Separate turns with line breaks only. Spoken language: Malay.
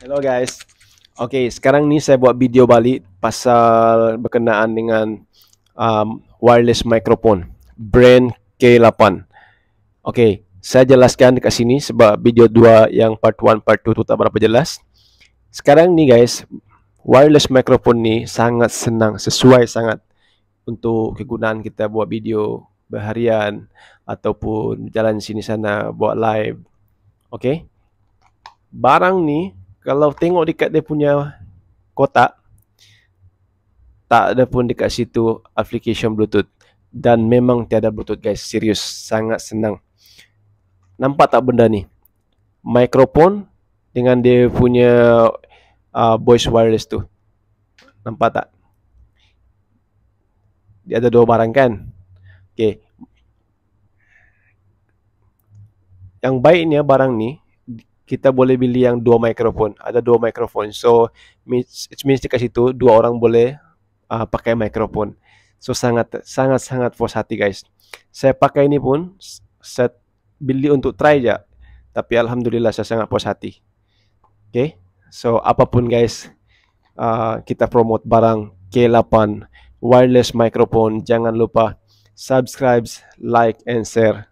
Hello guys. Okay, sekarang ni saya buat video balik pasal berkenaan dengan um, wireless microphone brand K8. Okay, saya jelaskan dekat sini sebab video dua yang part 1, part 2 tu tak berapa jelas. Sekarang ni guys, wireless microphone ni sangat senang, sesuai sangat untuk kegunaan kita buat video berharian ataupun jalan sini sana buat live. Okay. Barang ni kalau tengok dekat dia punya kotak tak ada pun dekat situ application bluetooth dan memang tiada bluetooth guys serius sangat senang nampak tak benda ni microphone dengan dia punya uh, voice wireless tu nampak tak dia ada dua barang kan okey yang baiknya barang ni kita boleh beli yang dua mikrofon. Ada dua mikrofon. So, it means dekat situ dua orang boleh uh, pakai mikrofon. So, sangat sangat sangat puas hati guys. Saya pakai ini pun saya beli untuk try je. Tapi alhamdulillah saya sangat puas hati. Okay. So, apapun guys uh, kita promote barang K8 wireless microphone jangan lupa subscribe like and share